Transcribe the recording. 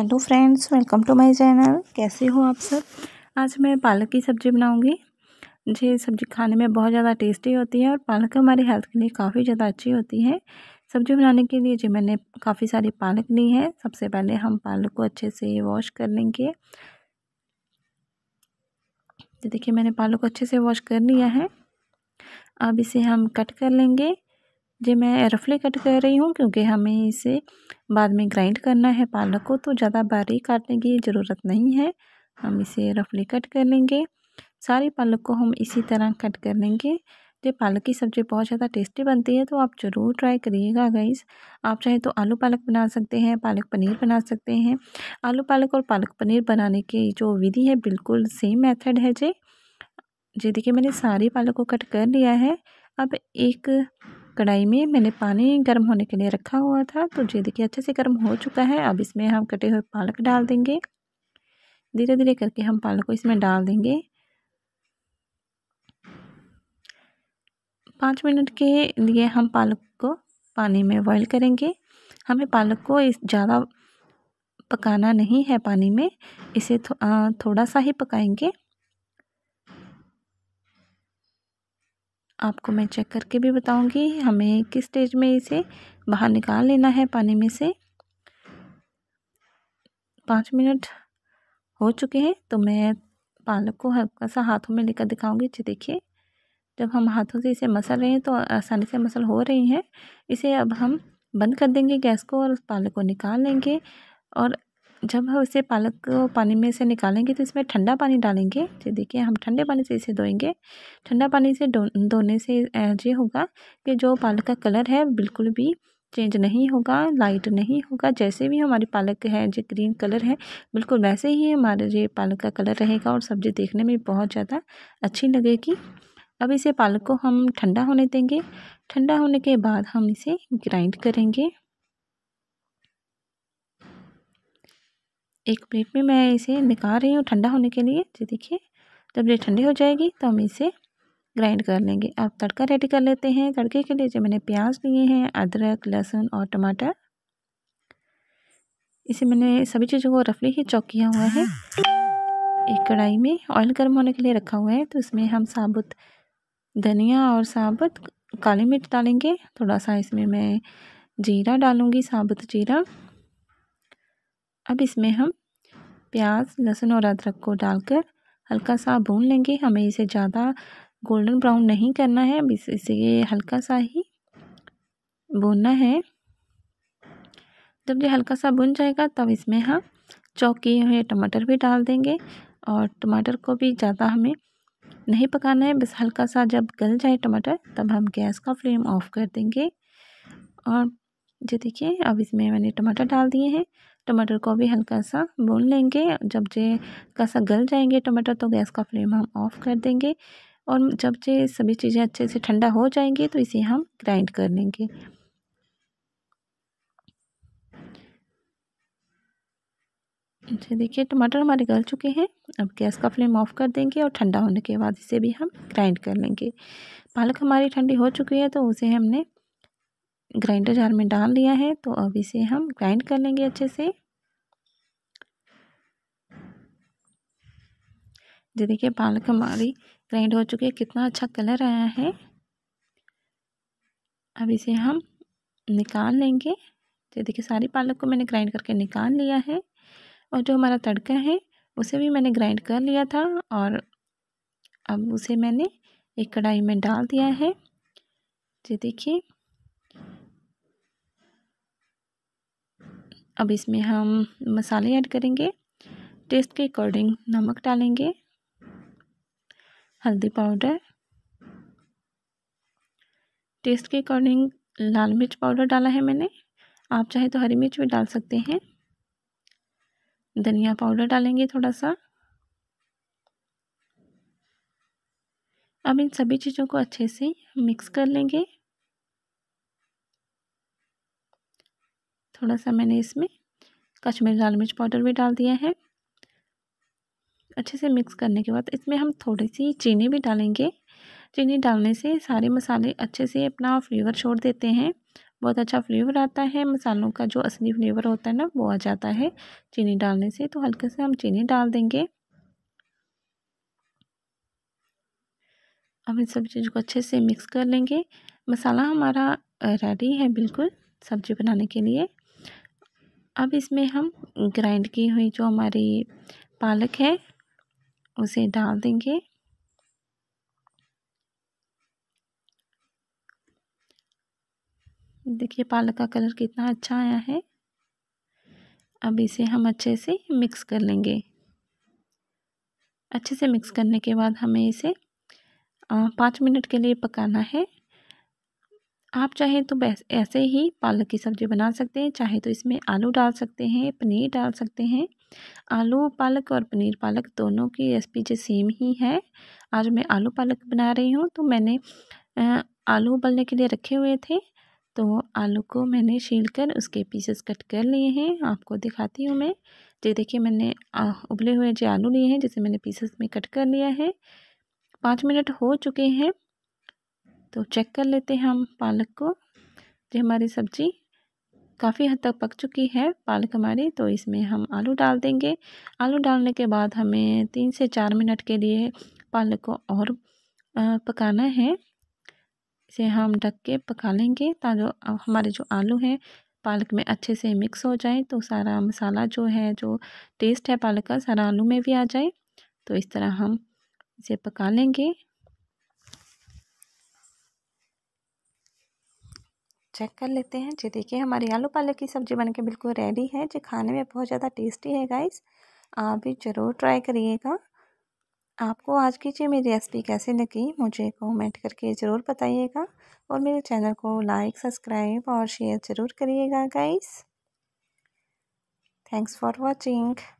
hello friends welcome to my channel कैसे हो आप सब आज मैं पालक की सब्ज़ी बनाऊंगी ये सब्ज़ी खाने में बहुत ज़्यादा टेस्टी होती है और पालक हमारे हेल्थ के लिए काफ़ी ज़्यादा अच्छी होती है सब्ज़ी बनाने के लिए जी मैंने काफ़ी सारी पालक ली है सबसे पहले हम पालक को अच्छे से वॉश कर लेंगे तो देखिए मैंने पालक को अच्छे से वॉश कर लिया है अब इसे हम कट कर लेंगे जी मैं रफली कट कर रही हूँ क्योंकि हमें इसे बाद में ग्राइंड करना है पालक को तो ज़्यादा बारीक काटने की ज़रूरत नहीं है हम इसे रफली कट कर लेंगे सारी पालक को हम इसी तरह कट कर लेंगे जब पालक की सब्ज़ी बहुत ज़्यादा टेस्टी बनती है तो आप ज़रूर ट्राई करिएगा गाइस आप चाहे तो आलू पालक बना सकते हैं पालक पनीर बना सकते हैं आलू पालक और पालक पनीर बनाने की जो विधि है बिल्कुल सेम मेथड है जी जी देखिए मैंने सारे पालक को कट कर लिया है अब एक कढ़ाई में मैंने पानी गर्म होने के लिए रखा हुआ था तो ये देखिए अच्छे से गर्म हो चुका है अब इसमें हम कटे हुए पालक डाल देंगे धीरे धीरे करके हम पालक को इसमें डाल देंगे पाँच मिनट के लिए हम पालक को पानी में बॉयल करेंगे हमें पालक को इस ज़्यादा पकाना नहीं है पानी में इसे थो, आ, थोड़ा सा ही पकाएंगे आपको मैं चेक करके भी बताऊंगी हमें किस स्टेज में इसे बाहर निकाल लेना है पानी में से पाँच मिनट हो चुके हैं तो मैं पालक को हल्का सा हाथों में लेकर दिखाऊंगी जी देखिए जब हम हाथों से इसे मसल रहे हैं तो आसानी से मसल हो रही हैं इसे अब हम बंद कर देंगे गैस को और उस पालक को निकाल लेंगे और जब हम उसे पालक को पानी में से निकालेंगे तो इसमें ठंडा पानी डालेंगे जो देखिए हम ठंडे पानी से इसे धोएंगे ठंडा पानी से धोने से ये होगा कि जो पालक का कलर है बिल्कुल भी चेंज नहीं होगा लाइट नहीं होगा जैसे भी हमारी पालक है जो ग्रीन कलर है बिल्कुल वैसे ही हमारे ये पालक का कलर रहेगा और सब्ज़ी देखने में बहुत ज़्यादा अच्छी लगेगी अब इसे पालक को हम ठंडा होने देंगे ठंडा होने के बाद हम इसे ग्राइंड करेंगे एक प्लेट में मैं इसे निकाल रही हूँ ठंडा होने के लिए जी देखिए जब ये ठंडी हो जाएगी तो हम इसे ग्राइंड कर लेंगे अब तड़का रेडी कर लेते हैं तड़के के लिए जो मैंने प्याज लिए हैं अदरक लहसुन और टमाटर इसे मैंने सभी चीज़ों को रफली ही चौक किया हुआ है एक कढ़ाई में ऑयल गर्म होने के लिए रखा हुआ है तो उसमें हम साबुत धनिया और साबुत काली मिर्च डालेंगे थोड़ा सा इसमें मैं जीरा डालूँगी साबुत जीरा अब इसमें हम प्याज लहसुन और अदरक को डालकर हल्का सा भून लेंगे हमें इसे ज़्यादा गोल्डन ब्राउन नहीं करना है अब इसे, ये हल्का सा ही भूनना है जब ये हल्का सा भुन जाएगा तब इसमें हम चौक किए हुए टमाटर भी डाल देंगे और टमाटर को भी ज़्यादा हमें नहीं पकाना है बस हल्का सा जब गल जाए टमाटर तब हम गैस का फ्लेम ऑफ कर देंगे और जो देखिए अब इसमें मैंने टमाटर डाल दिए हैं टमाटर को भी हल्का सा भून लेंगे जब जे हल्का सा गल जाएंगे टमाटर तो गैस का फ्लेम हम ऑफ कर देंगे और जब जे सभी चीज़ें अच्छे से ठंडा हो जाएंगी तो इसे हम ग्राइंड कर लेंगे अच्छा देखिए टमाटर हमारे गल चुके हैं अब गैस का फ्लेम ऑफ कर देंगे और ठंडा होने के बाद इसे भी हम ग्राइंड कर लेंगे पालक हमारी ठंडी हो चुकी है तो उसे हमने ग्राइंडर जार में डाल लिया है तो अब इसे हम ग्राइंड कर लेंगे अच्छे से जो देखिए पालक हमारी ग्राइंड हो चुकी है कितना अच्छा कलर आया है अब इसे हम निकाल लेंगे जो देखिए सारी पालक को मैंने ग्राइंड करके निकाल लिया है और जो हमारा तड़का है उसे भी मैंने ग्राइंड कर लिया था और अब उसे मैंने एक कढ़ाई में डाल दिया है जो देखिए अब इसमें हम मसाले ऐड करेंगे टेस्ट के अकॉर्डिंग नमक डालेंगे हल्दी पाउडर टेस्ट के अकॉर्डिंग लाल मिर्च पाउडर डाला है मैंने आप चाहे तो हरी मिर्च भी डाल सकते हैं धनिया पाउडर डालेंगे थोड़ा सा अब इन सभी चीज़ों को अच्छे से मिक्स कर लेंगे थोड़ा सा मैंने इसमें कश्मीरी लाल मिर्च पाउडर भी डाल दिया है अच्छे से मिक्स करने के बाद इसमें हम थोड़ी सी चीनी भी डालेंगे चीनी डालने से सारे मसाले अच्छे से अपना फ्लेवर छोड़ देते हैं बहुत अच्छा फ्लेवर आता है मसालों का जो असली फ्लेवर होता है ना वो आ जाता है चीनी डालने से तो हल्के से हम चीनी डाल देंगे अब इन सब चीज़ों को अच्छे से मिक्स कर लेंगे मसाला हमारा रेडी है बिल्कुल सब्ज़ी बनाने के लिए अब इसमें हम ग्राइंड की हुई जो हमारी पालक है उसे डाल देंगे देखिए पालक का कलर कितना अच्छा आया है अब इसे हम अच्छे से मिक्स कर लेंगे अच्छे से मिक्स करने के बाद हमें इसे पाँच मिनट के लिए पकाना है आप चाहें तो ऐसे ही पालक की सब्ज़ी बना सकते हैं चाहे तो इसमें आलू डाल सकते हैं पनीर डाल सकते हैं आलू पालक और पनीर पालक दोनों की रेसिपी जो सेम ही है आज मैं आलू पालक बना रही हूँ तो मैंने आलू उबलने के लिए रखे हुए थे तो आलू को मैंने छील कर उसके पीसेस कट कर लिए हैं आपको दिखाती हूँ मैं ये देखिए मैंने उबले हुए जो आलू लिए हैं जिसे मैंने पीसेस में कट कर लिया है पाँच मिनट हो चुके हैं तो चेक कर लेते हैं हम पालक को जो हमारी सब्ज़ी काफ़ी हद तक पक चुकी है पालक हमारी तो इसमें हम आलू डाल देंगे आलू डालने के बाद हमें तीन से चार मिनट के लिए पालक को और पकाना है इसे हम ढक के पका लेंगे ताकि हमारे जो आलू हैं पालक में अच्छे से मिक्स हो जाए तो सारा मसाला जो है जो टेस्ट है पालक का सारा आलू में भी आ जाए तो इस तरह हम इसे पका लेंगे चेक कर लेते हैं जी देखिए हमारी आलू पालक की सब्ज़ी बनके बिल्कुल रेडी है जो खाने में बहुत ज़्यादा टेस्टी है गाइस आप भी ज़रूर ट्राई करिएगा आपको आज की जी मेरी रेसिपी कैसी लगी मुझे कमेंट करके ज़रूर बताइएगा और मेरे चैनल को लाइक सब्सक्राइब और शेयर ज़रूर करिएगा गाइस थैंक्स फॉर वॉचिंग